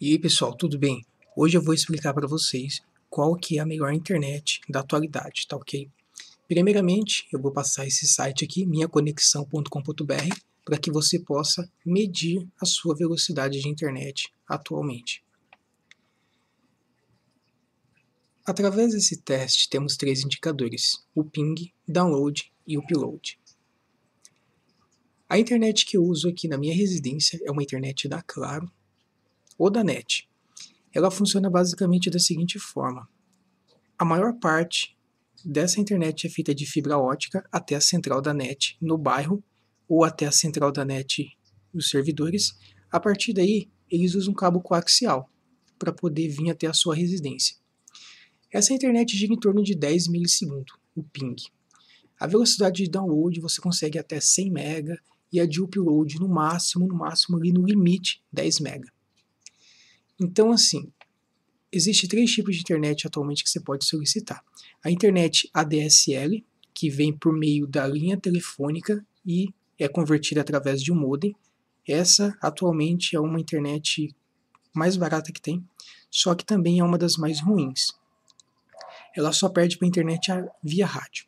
E aí pessoal, tudo bem? Hoje eu vou explicar para vocês qual que é a melhor internet da atualidade, tá ok? Primeiramente, eu vou passar esse site aqui, minhaconexão.com.br, para que você possa medir a sua velocidade de internet atualmente. Através desse teste, temos três indicadores, o ping, download e upload. A internet que eu uso aqui na minha residência é uma internet da Claro, ou da NET. Ela funciona basicamente da seguinte forma: a maior parte dessa internet é feita de fibra ótica até a central da NET no bairro ou até a central da NET os servidores. A partir daí, eles usam um cabo coaxial para poder vir até a sua residência. Essa internet gira em torno de 10 milissegundos, o ping. A velocidade de download você consegue até 100 mega e a de upload no máximo, no máximo ali no limite 10 mega. Então, assim, existe três tipos de internet atualmente que você pode solicitar. A internet ADSL, que vem por meio da linha telefônica e é convertida através de um modem. Essa atualmente é uma internet mais barata que tem, só que também é uma das mais ruins. Ela só perde para a internet via rádio.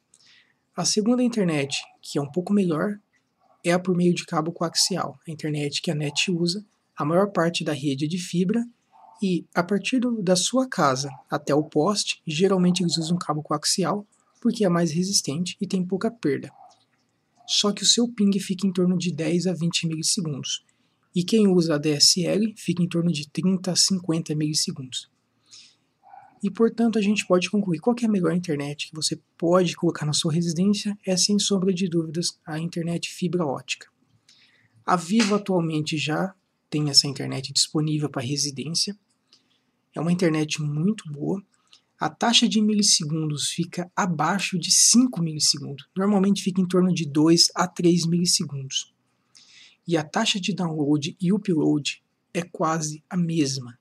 A segunda internet, que é um pouco melhor, é a por meio de cabo coaxial, a internet que a NET usa, a maior parte da rede é de fibra e a partir do, da sua casa até o poste, geralmente eles usam cabo coaxial, porque é mais resistente e tem pouca perda. Só que o seu ping fica em torno de 10 a 20 milissegundos. E quem usa a DSL fica em torno de 30 a 50 milissegundos. E portanto a gente pode concluir qual é a melhor internet que você pode colocar na sua residência é sem sombra de dúvidas a internet fibra ótica. A Vivo atualmente já tem essa internet disponível para residência, é uma internet muito boa. A taxa de milissegundos fica abaixo de 5 milissegundos, normalmente fica em torno de 2 a 3 milissegundos. E a taxa de download e upload é quase a mesma.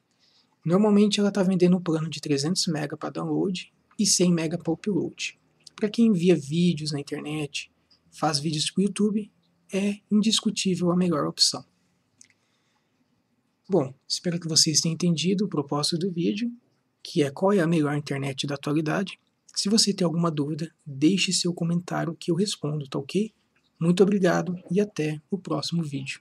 Normalmente ela está vendendo um plano de 300 MB para download e 100 MB para upload. Para quem envia vídeos na internet, faz vídeos para o YouTube, é indiscutível a melhor opção. Bom, espero que vocês tenham entendido o propósito do vídeo, que é qual é a melhor internet da atualidade. Se você tem alguma dúvida, deixe seu comentário que eu respondo, tá ok? Muito obrigado e até o próximo vídeo.